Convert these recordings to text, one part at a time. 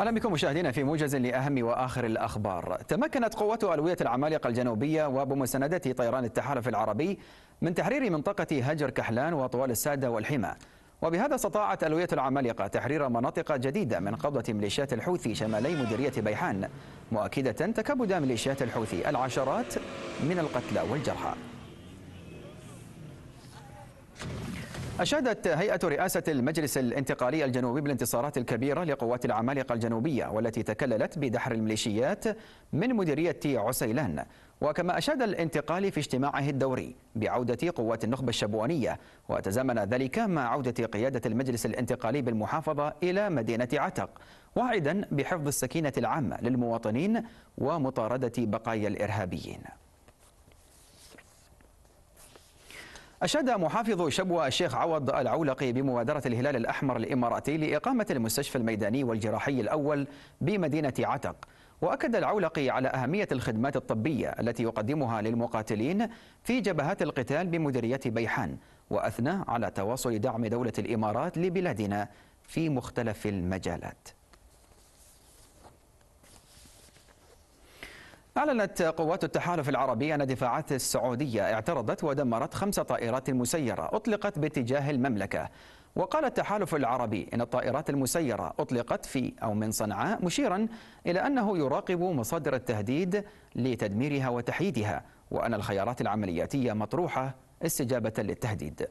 اهلا بكم مشاهدينا في موجز لاهم واخر الاخبار. تمكنت قوات الويه العمالقه الجنوبيه وبمساندة طيران التحالف العربي من تحرير منطقه هجر كحلان وطوال الساده والحمى. وبهذا استطاعت الويه العمالقه تحرير مناطق جديده من قبضه ميليشيات الحوثي شمالي مديريه بيحان، مؤكده تكبد ميليشيات الحوثي العشرات من القتلى والجرحى. أشادت هيئة رئاسة المجلس الانتقالي الجنوبي بالانتصارات الكبيرة لقوات العمالقة الجنوبية والتي تكللت بدحر الميليشيات من مديرية عسيلان وكما أشاد الانتقال في اجتماعه الدوري بعودة قوات النخبة الشبوانية وتزامن ذلك مع عودة قيادة المجلس الانتقالي بالمحافظة إلى مدينة عتق واعدا بحفظ السكينة العامة للمواطنين ومطاردة بقايا الإرهابيين أشاد محافظ شبوة الشيخ عوض العولقي بمبادرة الهلال الأحمر الإماراتي لإقامة المستشفى الميداني والجراحي الأول بمدينة عتق وأكد العولقي على أهمية الخدمات الطبية التي يقدمها للمقاتلين في جبهات القتال بمديرية بيحان وأثنى على تواصل دعم دولة الإمارات لبلادنا في مختلف المجالات أعلنت قوات التحالف العربي أن دفاعات السعودية اعترضت ودمرت خمس طائرات مسيرة أطلقت باتجاه المملكة وقال التحالف العربي إن الطائرات المسيرة أطلقت في أو من صنعاء مشيرا إلى أنه يراقب مصادر التهديد لتدميرها وتحييدها وأن الخيارات العملياتية مطروحة استجابة للتهديد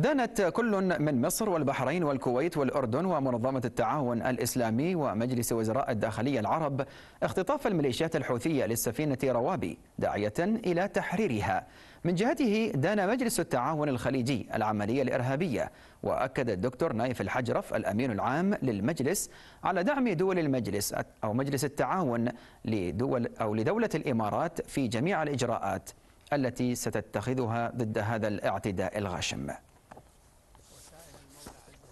دانت كل من مصر والبحرين والكويت والأردن ومنظمة التعاون الإسلامي ومجلس وزراء الداخلية العرب اختطاف الميليشيات الحوثية للسفينة روابي داعية إلى تحريرها من جهته دان مجلس التعاون الخليجي العملية الإرهابية وأكد الدكتور نايف الحجرف الأمين العام للمجلس على دعم دول المجلس أو مجلس التعاون لدول أو لدولة الإمارات في جميع الإجراءات التي ستتخذها ضد هذا الاعتداء الغاشم